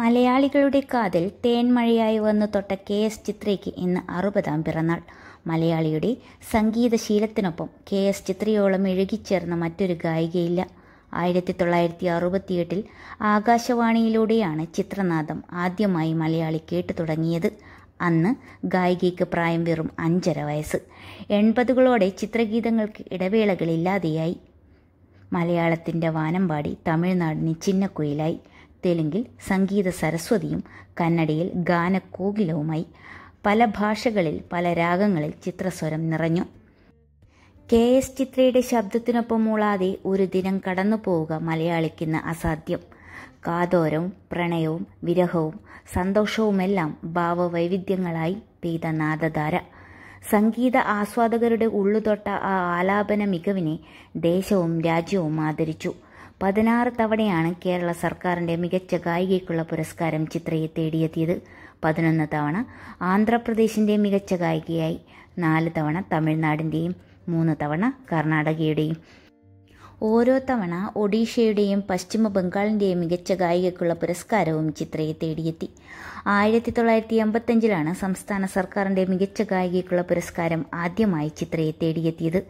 മലയാളികളുടെ കാതിൽ തേൻമഴയായി വന്നു തൊട്ട കെ എസ് ചിത്രയ്ക്ക് ഇന്ന് അറുപതാം പിറന്നാൾ മലയാളിയുടെ സംഗീതശീലത്തിനൊപ്പം കെ എസ് ചിത്രയോളം എഴുകിച്ചേർന്ന മറ്റൊരു ഗായികയില്ല ആയിരത്തി തൊള്ളായിരത്തി അറുപത്തിയെട്ടിൽ ആകാശവാണിയിലൂടെയാണ് ചിത്രനാഥം ആദ്യമായി മലയാളി കേട്ടു തുടങ്ങിയത് അന്ന് ഗായികയ്ക്ക് പ്രായം വെറും അഞ്ചര വയസ്സ് എൺപതുകളോടെ ചിത്രഗീതങ്ങൾക്ക് ഇടവേളകളില്ലാതെയായി മലയാളത്തിൻ്റെ വാനമ്പാടി തമിഴ്നാടിന് ചിന്നക്കുയിലായി തെലുങ്കിൽ സംഗീത സരസ്വതിയും കന്നഡയിൽ ഗാനകോകിലവുമായി പല ഭാഷകളിൽ പല രാഗങ്ങളിൽ ചിത്രസ്വരം നിറഞ്ഞു കെ എസ് ചിത്രയുടെ ശബ്ദത്തിനൊപ്പം മൂളാതെ ഒരു ദിനം കടന്നു പോവുക മലയാളിക്കിന്ന് അസാധ്യം കാതോരവും പ്രണയവും വിരഹവും സന്തോഷവുമെല്ലാം ഭാവവൈവിധ്യങ്ങളായി പെയ്ത നാദധാര സംഗീത ആസ്വാദകരുടെ ഉള്ളുതൊട്ട ആ ആലാപന മികവിനെ ദേശവും രാജ്യവും ആദരിച്ചു പതിനാറ് തവണയാണ് കേരള സർക്കാരിന്റെ മികച്ച ഗായികയ്ക്കുള്ള പുരസ്കാരം ചിത്രയെ തേടിയെത്തിയത് പതിനൊന്ന് തവണ ആന്ധ്രാപ്രദേശിന്റെ മികച്ച ഗായികയായി നാല് തവണ തമിഴ്നാടിന്റെയും മൂന്ന് തവണ കർണാടകയുടെയും ഓരോ തവണ ഒഡീഷയുടെയും പശ്ചിമ ബംഗാളിന്റെയും മികച്ച ഗായികയ്ക്കുള്ള പുരസ്കാരവും ചിത്രയെ തേടിയെത്തി ആയിരത്തി തൊള്ളായിരത്തി എൺപത്തഞ്ചിലാണ് സംസ്ഥാന സർക്കാരിന്റെ മികച്ച ഗായികയ്ക്കുള്ള പുരസ്കാരം ആദ്യമായി ചിത്രയെ തേടിയെത്തിയത്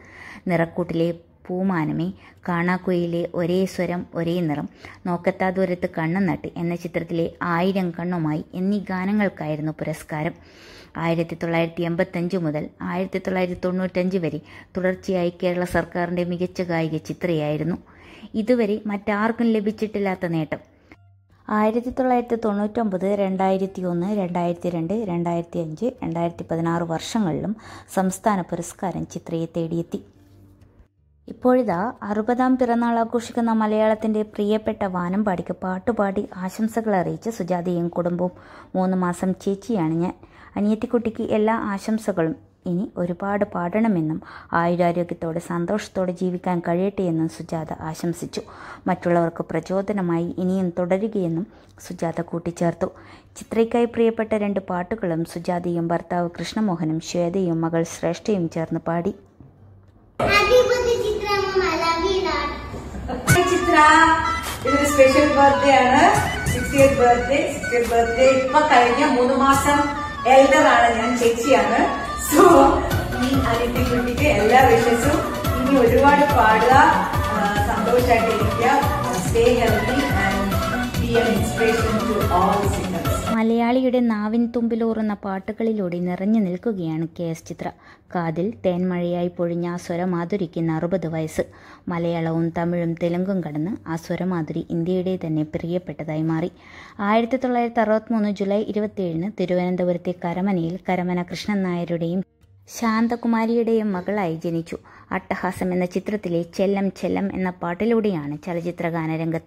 നിറക്കൂട്ടിലെ പൂമാനമേ കാണാക്കുയിലെ ഒരേ സ്വരം ഒരേ നിറം നോക്കത്താ ദൂരത്ത് കണ്ണുനട്ട് എന്ന ചിത്രത്തിലെ ആയിരം കണ്ണുമായി എന്നീ ഗാനങ്ങൾക്കായിരുന്നു പുരസ്കാരം ആയിരത്തി തൊള്ളായിരത്തി എൺപത്തഞ്ച് മുതൽ ആയിരത്തി തൊള്ളായിരത്തി തൊണ്ണൂറ്റഞ്ച് വരെ തുടർച്ചയായി കേരള സർക്കാരിൻ്റെ മികച്ച ഗായിക ചിത്രയായിരുന്നു ഇതുവരെ മറ്റാർക്കും ലഭിച്ചിട്ടില്ലാത്ത നേട്ടം ആയിരത്തി തൊള്ളായിരത്തി തൊണ്ണൂറ്റൊമ്പത് രണ്ടായിരത്തി ഒന്ന് രണ്ടായിരത്തി രണ്ട് രണ്ടായിരത്തി അഞ്ച് രണ്ടായിരത്തി പതിനാറ് വർഷങ്ങളിലും സംസ്ഥാന പുരസ്കാരം ചിത്രയെ തേടിയെത്തി ഇപ്പോഴിതാ അറുപതാം പിറന്നാൾ ആഘോഷിക്കുന്ന മലയാളത്തിൻ്റെ പ്രിയപ്പെട്ട വാനം പാടിക്ക് പാട്ടുപാടി ആശംസകൾ അറിയിച്ച സുജാതയും കുടുംബവും മൂന്ന് മാസം ചേച്ചിയാണ് ഞാൻ അനിയത്തിക്കുട്ടിക്ക് എല്ലാ ആശംസകളും ഇനി ഒരുപാട് പാടണമെന്നും ആയുരാരോഗ്യത്തോടെ സന്തോഷത്തോടെ ജീവിക്കാൻ കഴിയട്ടെ എന്നും സുജാത ആശംസിച്ചു മറ്റുള്ളവർക്ക് പ്രചോദനമായി ഇനിയും തുടരുകയെന്നും സുജാത കൂട്ടിച്ചേർത്തു ചിത്രയ്ക്കായി പ്രിയപ്പെട്ട രണ്ട് പാട്ടുകളും സുജാതയും ഭർത്താവ് കൃഷ്ണമോഹനും ശ്വേതയും മകൾ ശ്രേഷ്ഠയും ചേർന്ന് പാടി സ്പെഷ്യൽ ബർത്ത്ഡേ ആണ് sixty eight birthday sixty eight birthday ഇപ്പൊ കഴിഞ്ഞ മൂന്ന് മാസം എൽഡർ ആണ് ഞാൻ ചേച്ചിയാണ് സോ ഈ കുട്ടിക്ക് എല്ലാ വിഷസും ഇനി ഒരുപാട് പാടുക സന്തോഷമായിട്ടിരിക്കുക stay healthy and be an inspiration to all six മലയാളിയുടെ നാവിൻ തുമ്പിലോറുന്ന പാട്ടുകളിലൂടെ നിറഞ്ഞു നിൽക്കുകയാണ് കെ എസ് ചിത്ര കാതിൽ തേൻമഴയായി പൊഴിഞ്ഞ ആ സ്വരമാധുരിക്കുന്ന അറുപത് വയസ്സ് മലയാളവും തമിഴും തെലുങ്കും കടന്ന് ആ സ്വരമാധുരി ഇന്ത്യയുടെ തന്നെ പ്രിയപ്പെട്ടതായി മാറി ആയിരത്തി തൊള്ളായിരത്തി അറുപത്തിമൂന്ന് ജൂലൈ ഇരുപത്തിയേഴിന് തിരുവനന്തപുരത്തെ കരമനയിൽ കരമന കൃഷ്ണൻ നായരുടെയും ശാന്തകുമാരിയുടെയും മകളായി ജനിച്ചു അട്ടഹാസം എന്ന ചിത്രത്തിലെ ചെല്ലം ചെല്ലം എന്ന പാട്ടിലൂടെയാണ് ചലച്ചിത്ര ഗാനരംഗത്ത്